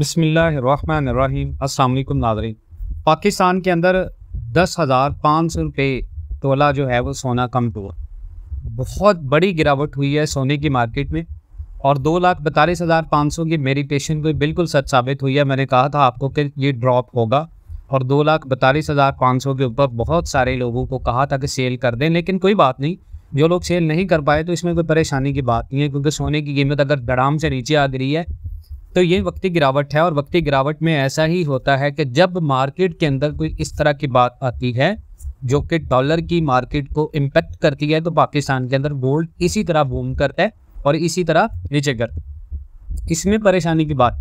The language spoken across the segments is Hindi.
बसमीम अल्लाम नाजरीन पाकिस्तान के अंदर दस हज़ार पाँच सौ रुपये तोला जो है वो सोना कम हुआ बहुत बड़ी गिरावट हुई है सोने की मार्केट में और दो लाख बतालीस हज़ार पाँच सौ की मेरी पेशन को बिल्कुल सच साबित हुई है मैंने कहा था आपको कि ये ड्रॉप होगा और दो लाख बतालीस हज़ार पाँच सौ के ऊपर बहुत सारे लोगों को कहा था कि सेल कर दें लेकिन कोई बात नहीं जो लोग सेल नहीं कर पाए तो इसमें कोई परेशानी की बात नहीं है क्योंकि सोने की कीमत अगर दड़ाम से नीचे आ गई है तो ये वक्ती गिरावट है और वक्ती गिरावट में ऐसा ही होता है कि जब मार्केट के अंदर कोई इस तरह की बात आती है जो कि डॉलर की मार्केट को इम्पेक्ट करती है तो पाकिस्तान के अंदर गोल्ड इसी तरह बूम करता है और इसी तरह नीचे कर इसमें परेशानी की बात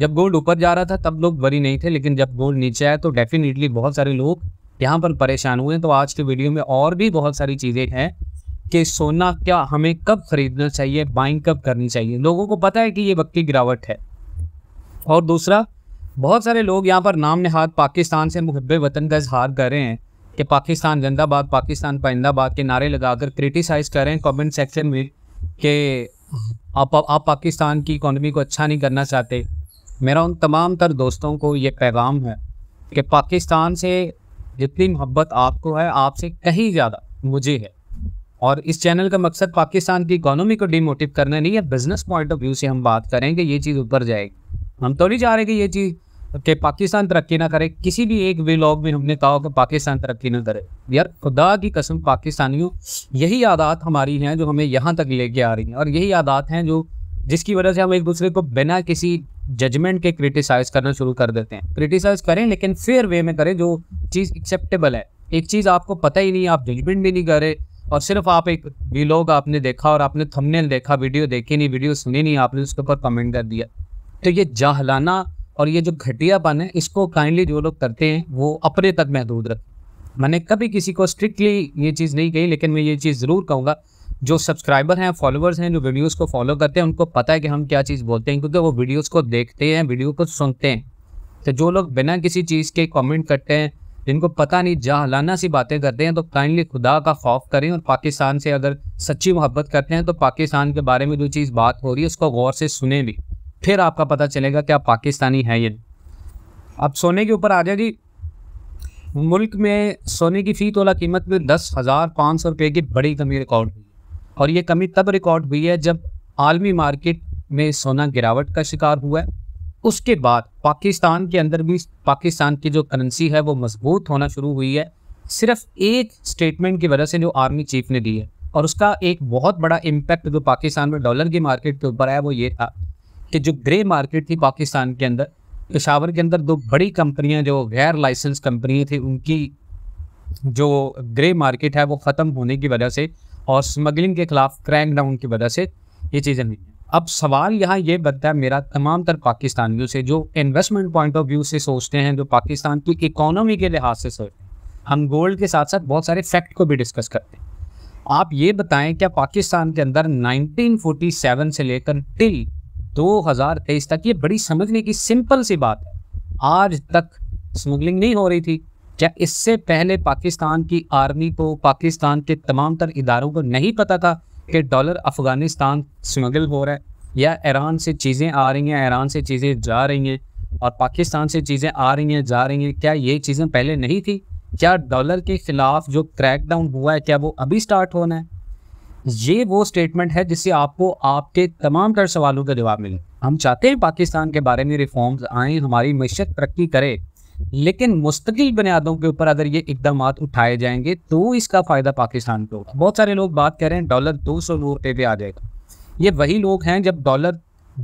जब गोल्ड ऊपर जा रहा था तब लोग वरी नहीं थे लेकिन जब गोल्ड नीचे आया तो डेफिनेटली बहुत सारे लोग यहाँ पर परेशान हुए तो आज के वीडियो में और भी बहुत सारी चीज़ें हैं कि सोना क्या हमें कब खरीदना चाहिए बाइंग कब करनी चाहिए लोगों को पता है कि ये वक्त की गिरावट है और दूसरा बहुत सारे लोग यहाँ पर नाम नहाद पाकिस्तान से मुहब वतन का इजहार कर रहे हैं कि पाकिस्तान जिंदाबाद पाकिस्तान पाइंदाबाद के नारे लगाकर क्रिटिसाइज़ कर रहे हैं कमेंट सेक्शन में कि आप आप पाकिस्तान की इकॉनमी को अच्छा नहीं करना चाहते मेरा उन तमाम तर दोस्तों को ये पैगाम है कि पाकिस्तान से जितनी मोहब्बत आपको है आपसे कहीं ज़्यादा मुझे है और इस चैनल का मकसद पाकिस्तान की इकोनॉमी को डिमोटिव करना नहीं है बिजनेस पॉइंट ऑफ व्यू से हम बात करेंगे ये चीज़ ऊपर जाएगी हम तो नहीं चाह रहे कि ये चीज़ कि पाकिस्तान तरक्की ना करे किसी भी एक व्लॉग में हमने कहा कि पाकिस्तान तरक्की ना करे यार खुदा की कसम पाकिस्तानियों यही आदात हमारी हैं जो हमें यहाँ तक लेके आ रही हैं और यही आदात हैं जो जिसकी वजह से हम एक दूसरे को बिना किसी जजमेंट के क्रिटिसाइज़ करना शुरू कर देते हैं क्रिटिसाइज़ करें लेकिन फेयर वे में करें जो चीज़ एक्सेप्टेबल है एक चीज़ आपको पता ही नहीं आप जजमेंट भी नहीं करें और सिर्फ आप एक भी लोग आपने देखा और आपने थंबनेल देखा वीडियो देखी नहीं वीडियो सुनी नहीं आपने उसके ऊपर कमेंट कर दिया तो ये जहलाना और ये जो घटियापन है इसको काइंडली जो लोग करते हैं वो अपने तक महदूद रखें मैंने कभी किसी को स्ट्रिक्टली ये चीज़ नहीं कही लेकिन मैं ये चीज़ ज़रूर कहूँगा जो सब्सक्राइबर हैं फॉलोअर्स हैं जो वीडियोस को फॉलो करते हैं उनको पता है कि हम क्या चीज़ बोलते हैं क्योंकि वो वीडियोस को देखते हैं वीडियो को सुनते हैं तो जो लोग बिना किसी चीज़ के कमेंट करते हैं जिनको पता नहीं जहलाना सी बातें करते हैं तो काइंडली खुदा का खौफ करें और पाकिस्तान से अगर सच्ची मोहब्बत करते हैं तो पाकिस्तान के बारे में जो चीज़ बात हो रही है उसको गौर से सुने भी फिर आपका पता चलेगा कि आप पाकिस्तानी हैं ये अब सोने के ऊपर आ जाए जी मुल्क में सोने की फ़ी तोला कीमत में दस हज़ार पाँच सौ रुपये की बड़ी कमी रिकॉर्ड हुई और ये कमी तब रिकॉर्ड हुई है जब आलमी मार्केट में सोना गिरावट का शिकार हुआ है उसके बाद पाकिस्तान के अंदर भी पाकिस्तान की जो करेंसी है वो मजबूत होना शुरू हुई है सिर्फ एक स्टेटमेंट की वजह से जो आर्मी चीफ ने दी है और उसका एक बहुत बड़ा इम्पैक्ट जो पाकिस्तान में डॉलर की मार्केट के ऊपर आया वो ये था कि जो ग्रे मार्केट थी पाकिस्तान के अंदर पेशावर के अंदर दो बड़ी कंपनियां जो गैर लाइसेंस कंपनियां थी उनकी जो ग्रे मार्केट है वो ख़त्म होने की वजह से और स्मगलिंग के खिलाफ क्रैक डाउन की वजह से ये चीज़ें नहीं हैं अब सवाल यहाँ ये बनता है मेरा तमाम तर पाकिस्तानियों से जो इन्वेस्टमेंट पॉइंट ऑफ व्यू से सोचते हैं जो पाकिस्तान की इकोनॉमी के लिहाज से सोचते हैं हम गोल्ड के साथ साथ बहुत सारे फैक्ट को भी डिस्कस करते हैं आप ये बताएं क्या पाकिस्तान के अंदर 1947 से लेकर टिल 2023 तक ये बड़ी समझने की सिंपल सी बात है आज तक स्मगलिंग नहीं हो रही थी क्या इससे पहले पाकिस्तान की आर्मी को पाकिस्तान के तमाम तर इदारों को नहीं पता था कि डॉलर अफ़गानिस्तान स्मगल हो रहा है या ईरान से चीज़ें आ रही हैं ईरान से चीज़ें जा रही हैं और पाकिस्तान से चीज़ें आ रही हैं जा रही हैं क्या ये चीज़ें पहले नहीं थी क्या डॉलर के ख़िलाफ़ जो क्रैकडाउन हुआ है क्या वो अभी स्टार्ट होना है ये वो स्टेटमेंट है जिससे आपको आपके तमाम तर सवालों का जवाब मिले हम चाहते हैं पाकिस्तान के बारे में रिफॉर्म्स आए हमारी मीशत तरक्की करे लेकिन मुस्तकिल बुनियादों के ऊपर अगर ये इकदाम उठाए जाएंगे तो इसका फ़ायदा पाकिस्तान को होगा बहुत सारे लोग बात कर रहे हैं डॉलर दो सौ नौ रुपये पे आ जाएगा ये वही लोग हैं जब डॉलर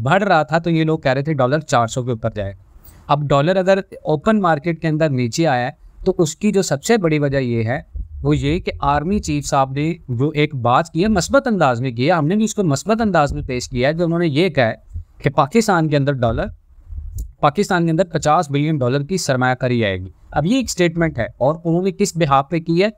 बढ़ रहा था तो ये लोग कह रहे थे डॉलर चार सौ के ऊपर जाएगा अब डॉलर अगर ओपन मार्केट के अंदर नीचे आया है तो उसकी जो सबसे बड़ी वजह ये है वो ये कि आर्मी चीफ साहब ने जो एक बात की है मस्बत अंदाज में किया हमने भी उसको मस्बत अंदाज में पेश किया है जो उन्होंने ये कहा है कि पाकिस्तान के अंदर डॉलर पाकिस्तान के अंदर 50 बिलियन डॉलर की सरमाकारी आएगी अब ये एक स्टेटमेंट है और उन्होंने किस बिहाफ पे की है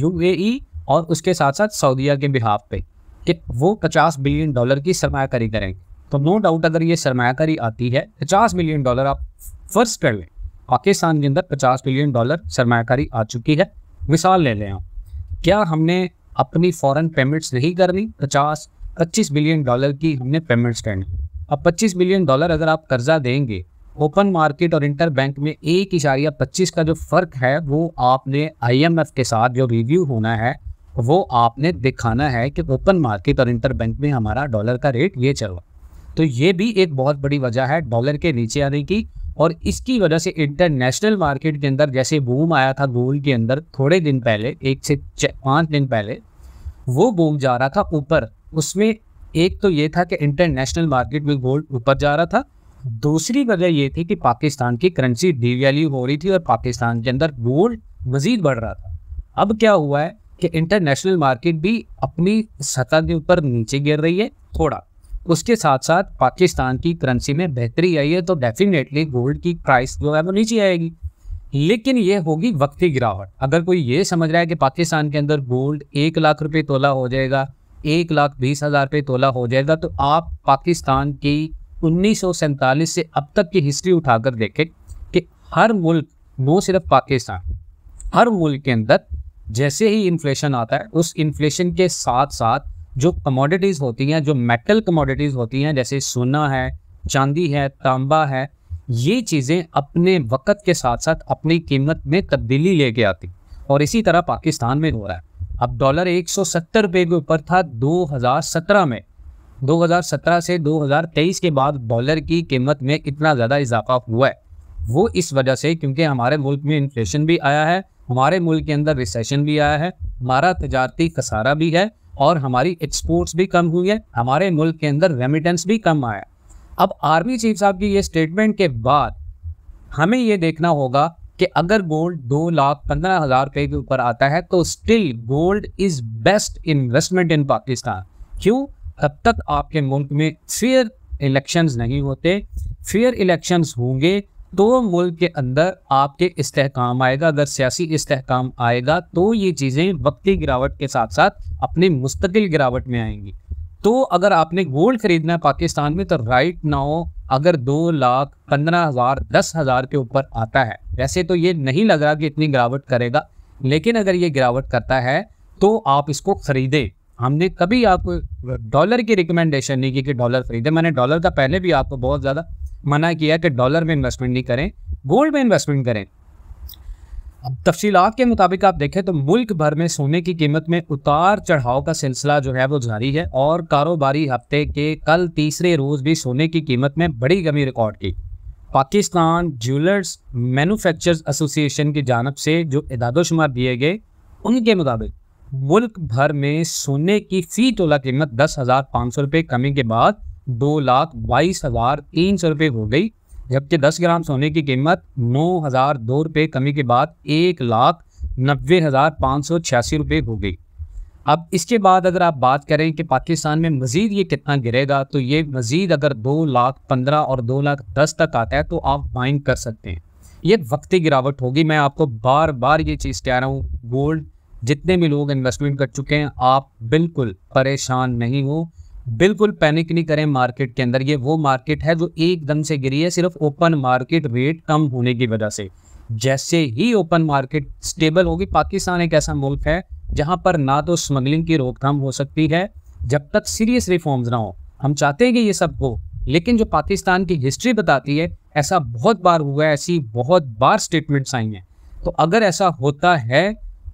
यूएई e और उसके साथ साथ सऊदीया के बिहाफ पे कि वो पचास बिलियन डॉलर की सरमाकारी करेंगे तो नो डाउट अगर ये सरमाकारी आती है पचास बिलियन डॉलर आप फर्ज कर लें पाकिस्तान के अंदर पचास बिलियन डॉलर सरमाकारी आ चुकी है मिसाल ले लें क्या हमने अपनी फॉरन पेमेंट्स नहीं कर ली पचास पच्चीस बिलियन डॉलर की हमने पेमेंट्स करनी अब पच्चीस बिलियन डॉलर अगर आप कर्जा देंगे ओपन मार्केट और इंटर बैंक में एक इशारिया पच्चीस का जो फ़र्क है वो आपने आईएमएफ के साथ जो रिव्यू होना है वो आपने दिखाना है कि ओपन मार्केट और इंटर बैंक में हमारा डॉलर का रेट ये चल रहा तो ये भी एक बहुत बड़ी वजह है डॉलर के नीचे आने की और इसकी वजह से इंटरनेशनल मार्केट के अंदर जैसे बूम आया था गोल्ड के अंदर थोड़े दिन पहले एक से पाँच दिन पहले वो बूम जा रहा था ऊपर उसमें एक तो ये था कि इंटरनेशनल मार्केट में गोल्ड ऊपर जा रहा था दूसरी वजह ये थी कि पाकिस्तान की करेंसी डिवैल्यू हो रही थी और पाकिस्तान के अंदर गोल्ड मजीद बढ़ रहा था अब क्या हुआ है कि इंटरनेशनल मार्केट भी अपनी सतह के ऊपर नीचे गिर रही है थोड़ा उसके साथ साथ पाकिस्तान की करेंसी में बेहतरी आई है तो डेफिनेटली गोल्ड की प्राइस जो है वो नीचे आएगी लेकिन ये होगी वक्ती गिरावट अगर कोई ये समझ रहा है कि पाकिस्तान के अंदर गोल्ड एक लाख रुपये तोला हो जाएगा एक लाख बीस हज़ार रुपये तोला हो जाएगा तो आप पाकिस्तान की उन्नीस से अब तक की हिस्ट्री उठाकर देखें कि हर मुल्क नो सिर्फ पाकिस्तान हर मुल्क के अंदर जैसे ही इन्फ्लेशन आता है उस इन्फ्लेशन के साथ साथ जो कमोडिटीज़ होती हैं जो मेटल कमोडिटीज़ होती हैं जैसे सोना है चांदी है तांबा है ये चीज़ें अपने वक्त के साथ साथ अपनी कीमत में तब्दीली लेके आती और इसी तरह पाकिस्तान में हो रहा है अब डॉलर 170 रुपये के ऊपर था 2017 में 2017 से 2023 के बाद डॉलर की कीमत में इतना ज़्यादा इजाफा हुआ है वो इस वजह से क्योंकि हमारे मुल्क में इन्फ्लेशन भी आया है हमारे मुल्क के अंदर रिसेशन भी आया है हमारा तजारती खसारा भी है और हमारी एक्सपोर्ट्स भी कम हुई है हमारे मुल्क के अंदर रेमिटेंस भी कम आया अब आर्मी चीफ साहब की ये स्टेटमेंट के बाद हमें ये देखना होगा कि अगर गोल्ड दो लाख पंद्रह हज़ार रुपये के ऊपर आता है तो still gold is best investment in Pakistan क्यों तब तक आपके मुल्क में फेयर इलेक्शंस नहीं होते फेयर इलेक्शंस होंगे तो मुल्क के अंदर आपके इस्तेकाम आएगा अगर सियासी इस्तेकाम आएगा तो ये चीज़ें वक्ती गिरावट के साथ साथ अपने मुस्तकिल गिरावट में आएंगी तो अगर आपने गोल्ड खरीदना है पाकिस्तान में तो राइट नाउ अगर दो लाख पंद्रह हज़ार दस हज़ार के ऊपर आता है वैसे तो ये नहीं लग रहा कि इतनी गिरावट करेगा लेकिन अगर ये गिरावट करता है तो आप इसको ख़रीदें हमने कभी आपको डॉलर की रिकमेंडेशन नहीं की कि डॉलर खरीदे मैंने डॉलर का पहले भी आपको बहुत ज़्यादा मना किया कि डॉलर में इन्वेस्टमेंट नहीं करें गोल्ड में इन्वेस्टमेंट करें अब तफसी के मुताबिक आप देखें तो मुल्क भर में सोने की कीमत में उतार चढ़ाव का सिलसिला जो है वो जारी है और कारोबारी हफ्ते के कल तीसरे रोज़ भी सोने की कीमत में बड़ी कमी रिकॉर्ड की पाकिस्तान ज्वेलर्स मैनुफैक्चर एसोसिएशन की जानब से जो इदादोशुमार दिए गए उनके मुताबिक मुल्क भर में सोने की फी तोला कीमत दस हज़ार पाँच सौ रुपये कमी के बाद दो लाख बाईस हज़ार तीन सौ रुपये हो गई जबकि दस ग्राम सोने की कीमत नौ हज़ार दो रुपये कमी के बाद एक लाख नब्बे हज़ार पाँच सौ छियासी रुपये हो गई अब इसके बाद अगर आप बात करें कि पाकिस्तान में मज़ीद ये कितना गिरेगा तो ये मज़ीद अगर दो लाख पंद्रह और दो लाख दस तक आता है तो आप बाइंग कर सकते हैं ये वक्ती गिरावट होगी मैं आपको बार बार ये चीज़ कह रहा हूँ गोल्ड जितने भी लोग इन्वेस्टमेंट कर चुके हैं आप बिल्कुल परेशान नहीं हो बिल्कुल पैनिक नहीं करें मार्केट के अंदर ये वो मार्केट है जो एकदम से गिरी है सिर्फ ओपन मार्केट रेट कम होने की वजह से जैसे ही ओपन मार्केट स्टेबल होगी पाकिस्तान एक ऐसा मुल्क है जहाँ पर ना तो स्मगलिंग की रोकथाम हो सकती है जब तक सीरियस रिफॉर्म्स ना हो हम चाहते हैं कि ये सब हो लेकिन जो पाकिस्तान की हिस्ट्री बताती है ऐसा बहुत बार हुआ है ऐसी बहुत बार स्टेटमेंट्स आई हैं तो अगर ऐसा होता है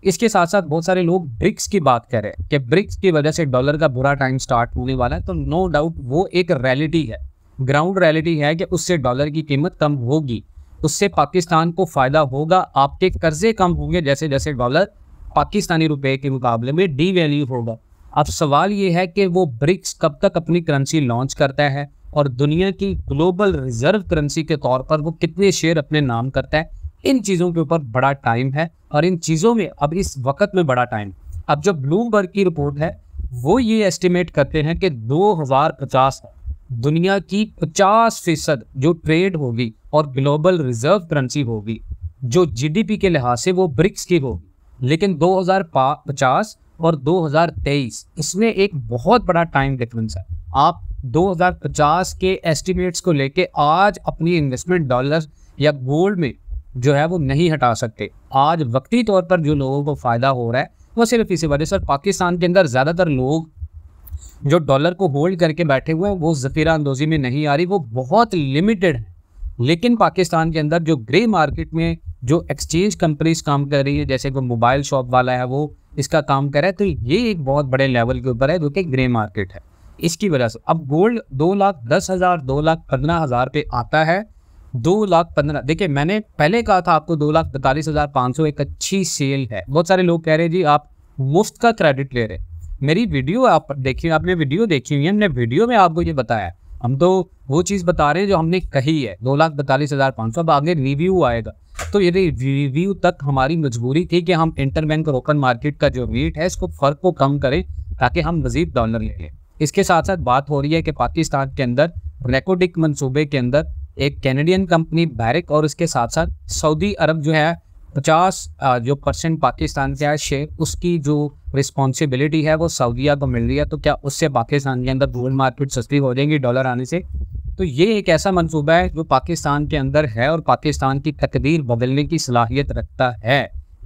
इसके साथ साथ बहुत सारे लोग ब्रिक्स की बात कर रहे हैं कि ब्रिक्स की वजह से डॉलर का बुरा टाइम स्टार्ट होने वाला है तो नो डाउट वो एक रियलिटी है ग्राउंड रियलिटी है कि उससे डॉलर की कीमत कम होगी उससे पाकिस्तान को फ़ायदा होगा आपके कर्जे कम होंगे जैसे जैसे डॉलर पाकिस्तानी रुपए के मुकाबले में डी वैल्यू होगा अब सवाल ये है कि वो ब्रिक्स कब तक अपनी करेंसी लॉन्च करता है और दुनिया की ग्लोबल रिजर्व करेंसी के तौर पर वो कितने शेयर अपने नाम करता है इन चीज़ों के ऊपर बड़ा टाइम है और इन चीज़ों में अब इस वक्त में बड़ा टाइम अब जो ब्लूमबर्ग की रिपोर्ट है वो ये एस्टिमेट करते हैं कि 2050 दुनिया की 50 फीसद जो ट्रेड होगी और ग्लोबल रिजर्व करेंसी होगी जो जीडीपी के लिहाज से वो ब्रिक्स की होगी लेकिन 2050 और 2023 इसमें एक बहुत बड़ा टाइम डिफरेंस है आप 2050 के एस्टिमेट्स को लेके आज अपनी इन्वेस्टमेंट डॉलर या गोल्ड में जो है वो नहीं हटा सकते आज वक्ती तौर पर जो लोगों को फ़ायदा हो रहा है वो सिर्फ इसी वजह से पाकिस्तान के अंदर ज़्यादातर लोग जो डॉलर को होल्ड करके बैठे हुए हैं वो ज़ख़ीरा अंदोज़ी में नहीं आ रही वो बहुत लिमिटेड है लेकिन पाकिस्तान के अंदर जो ग्रे मार्केट में जो एक्सचेंज कंपनीज काम कर रही है जैसे कोई मोबाइल शॉप वाला है वो इसका काम कर रहा है तो ये एक बहुत बड़े लेवल के ऊपर है जो कि ग्रे मार्केट है इसकी वजह से अब गोल्ड दो लाख दस हज़ार दो लाख पंद्रह हज़ार पे आता है दो लाख पंद्रह देखिए मैंने पहले कहा था आपको दो लाख पैंतालीस हज़ार पाँच सौ एक अच्छी सेल है बहुत सारे लोग कह रहे हैं जी आप मुफ्त का क्रेडिट ले रहे मेरी वीडियो आप देखिए आपने वीडियो देखी हुई है हमने वीडियो में आपको ये बताया हम तो वो चीज़ बता रहे हैं जो हमने कही है दो लाख बैतालीस हज़ार पाँच सौ अब आगे रिव्यू आएगा तो ये रिव्यू तक हमारी मजबूरी थी कि हम इंटरबैंक और ओपन मार्केट का जो रेट है इसको फर्क को कम करें ताकि हम मजीद डॉलर ले लें इसके साथ साथ बात हो रही है कि पाकिस्तान के अंदर रेकोडिक मनसूबे के अंदर एक कैनेडियन कंपनी बैरिक और उसके साथ साथ सऊदी अरब जो है पचास जो परसेंट पाकिस्तान के है शेयर उसकी जो रिस्पॉन्सिबिलिटी है वो सऊदीया को मिल रही है तो क्या उससे पाकिस्तान के अंदर गोल्ड मार्केट सस्ती हो जाएगी डॉलर आने से तो ये एक ऐसा मंसूबा है जो पाकिस्तान के अंदर है और पाकिस्तान की तकदीर बदलने की सलाहियत रखता है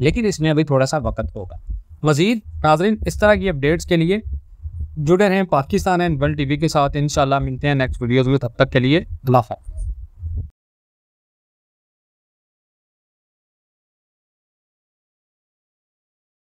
लेकिन इसमें अभी थोड़ा सा वक्त होगा मजीद नाजरीन इस तरह की अपडेट्स के लिए जुड़े रहें पाकिस्तान एंड वर्ल्ड वी के साथ इन मिलते हैं नेक्स्ट वीडियोज़ में तब तक के लिए अल्लाह